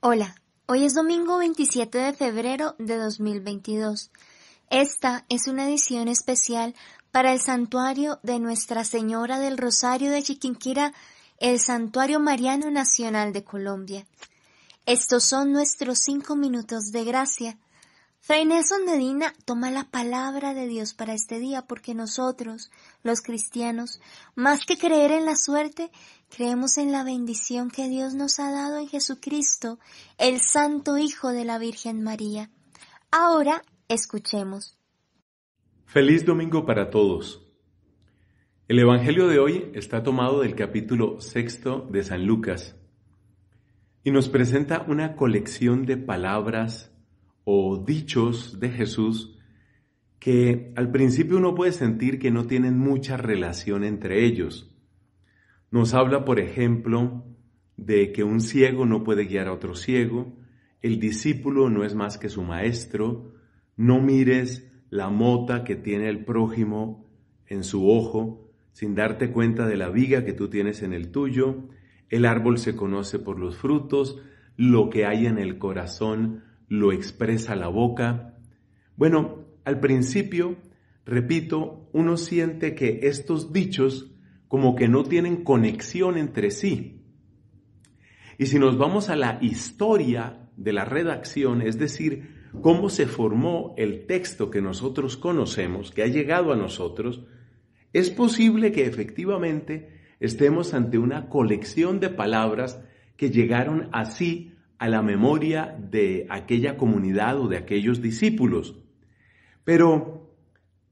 Hola, hoy es domingo 27 de febrero de 2022. Esta es una edición especial para el santuario de Nuestra Señora del Rosario de Chiquinquira, el Santuario Mariano Nacional de Colombia. Estos son nuestros cinco minutos de gracia. Fray Nelson Medina toma la palabra de Dios para este día porque nosotros, los cristianos, más que creer en la suerte, creemos en la bendición que Dios nos ha dado en Jesucristo, el Santo Hijo de la Virgen María. Ahora escuchemos. Feliz domingo para todos. El Evangelio de hoy está tomado del capítulo sexto de San Lucas y nos presenta una colección de palabras o dichos de Jesús que al principio uno puede sentir que no tienen mucha relación entre ellos. Nos habla, por ejemplo, de que un ciego no puede guiar a otro ciego, el discípulo no es más que su maestro, no mires la mota que tiene el prójimo en su ojo sin darte cuenta de la viga que tú tienes en el tuyo, el árbol se conoce por los frutos, lo que hay en el corazón lo expresa la boca. Bueno, al principio, repito, uno siente que estos dichos como que no tienen conexión entre sí. Y si nos vamos a la historia de la redacción, es decir, cómo se formó el texto que nosotros conocemos, que ha llegado a nosotros, es posible que efectivamente estemos ante una colección de palabras que llegaron así a la memoria de aquella comunidad o de aquellos discípulos. Pero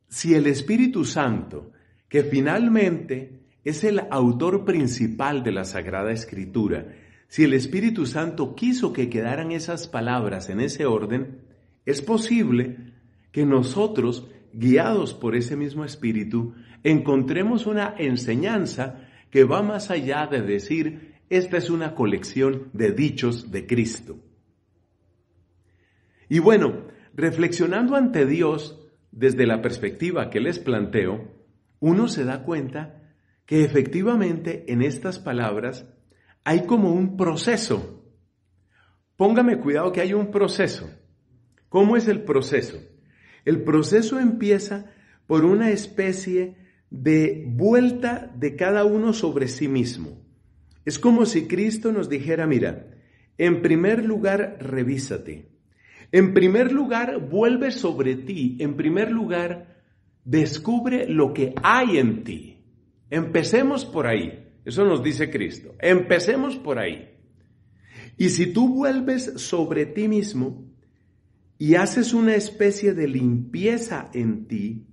si el Espíritu Santo, que finalmente es el autor principal de la Sagrada Escritura, si el Espíritu Santo quiso que quedaran esas palabras en ese orden, es posible que nosotros, guiados por ese mismo Espíritu, encontremos una enseñanza que va más allá de decir esta es una colección de dichos de Cristo. Y bueno, reflexionando ante Dios desde la perspectiva que les planteo, uno se da cuenta que efectivamente en estas palabras hay como un proceso. Póngame cuidado que hay un proceso. ¿Cómo es el proceso? El proceso empieza por una especie de vuelta de cada uno sobre sí mismo. Es como si Cristo nos dijera, mira, en primer lugar, revísate. En primer lugar, vuelve sobre ti. En primer lugar, descubre lo que hay en ti. Empecemos por ahí. Eso nos dice Cristo. Empecemos por ahí. Y si tú vuelves sobre ti mismo y haces una especie de limpieza en ti,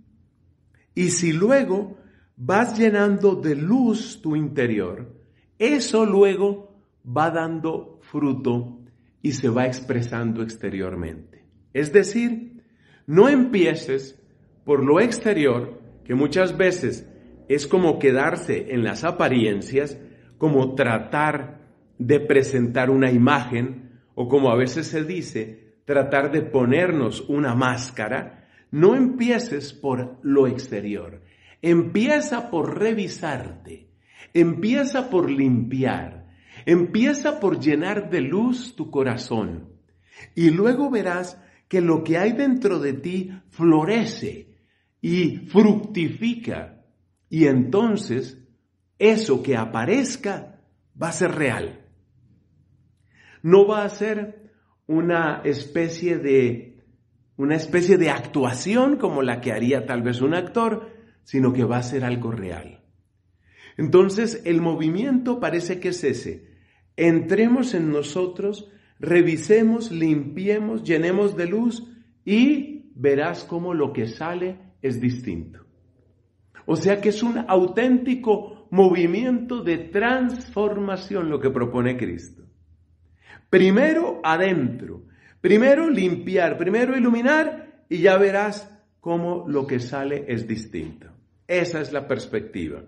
y si luego vas llenando de luz tu interior, eso luego va dando fruto y se va expresando exteriormente. Es decir, no empieces por lo exterior, que muchas veces es como quedarse en las apariencias, como tratar de presentar una imagen o como a veces se dice, tratar de ponernos una máscara. No empieces por lo exterior, empieza por revisarte Empieza por limpiar, empieza por llenar de luz tu corazón y luego verás que lo que hay dentro de ti florece y fructifica y entonces eso que aparezca va a ser real. No va a ser una especie de una especie de actuación como la que haría tal vez un actor, sino que va a ser algo real. Entonces el movimiento parece que es ese. Entremos en nosotros, revisemos, limpiemos, llenemos de luz y verás cómo lo que sale es distinto. O sea que es un auténtico movimiento de transformación lo que propone Cristo. Primero adentro, primero limpiar, primero iluminar y ya verás cómo lo que sale es distinto. Esa es la perspectiva.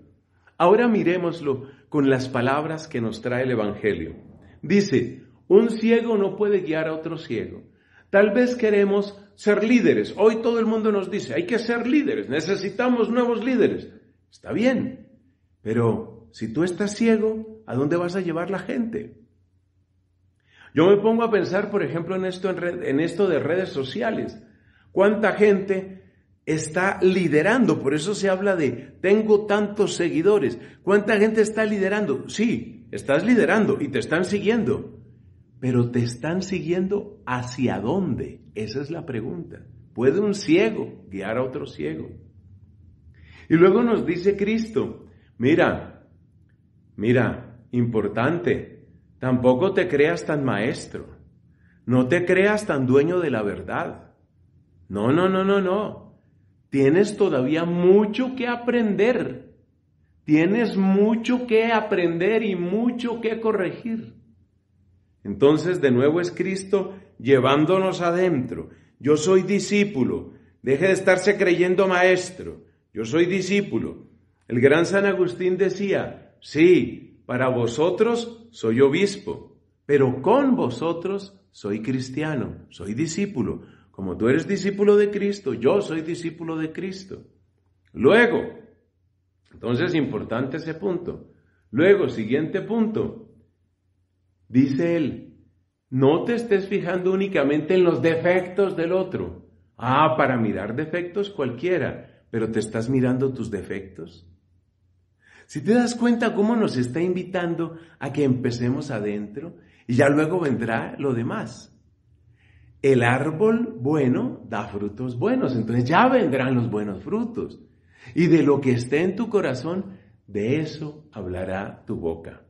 Ahora miremoslo con las palabras que nos trae el Evangelio. Dice, un ciego no puede guiar a otro ciego. Tal vez queremos ser líderes. Hoy todo el mundo nos dice, hay que ser líderes, necesitamos nuevos líderes. Está bien, pero si tú estás ciego, ¿a dónde vas a llevar la gente? Yo me pongo a pensar, por ejemplo, en esto, en, esto de redes sociales. ¿Cuánta gente está liderando. Por eso se habla de, tengo tantos seguidores. ¿Cuánta gente está liderando? Sí, estás liderando y te están siguiendo. Pero te están siguiendo hacia dónde? Esa es la pregunta. ¿Puede un ciego guiar a otro ciego? Y luego nos dice Cristo, mira, mira, importante, tampoco te creas tan maestro, no te creas tan dueño de la verdad. No, no, no, no, no. Tienes todavía mucho que aprender. Tienes mucho que aprender y mucho que corregir. Entonces de nuevo es Cristo llevándonos adentro. Yo soy discípulo. Deje de estarse creyendo maestro. Yo soy discípulo. El gran San Agustín decía, sí, para vosotros soy obispo, pero con vosotros soy cristiano, soy discípulo. Como tú eres discípulo de Cristo, yo soy discípulo de Cristo. Luego, entonces importante ese punto. Luego, siguiente punto. Dice él, no te estés fijando únicamente en los defectos del otro. Ah, para mirar defectos cualquiera, pero te estás mirando tus defectos. Si te das cuenta cómo nos está invitando a que empecemos adentro y ya luego vendrá lo demás el árbol bueno da frutos buenos, entonces ya vendrán los buenos frutos. Y de lo que esté en tu corazón, de eso hablará tu boca.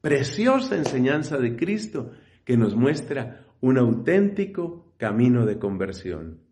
Preciosa enseñanza de Cristo que nos muestra un auténtico camino de conversión.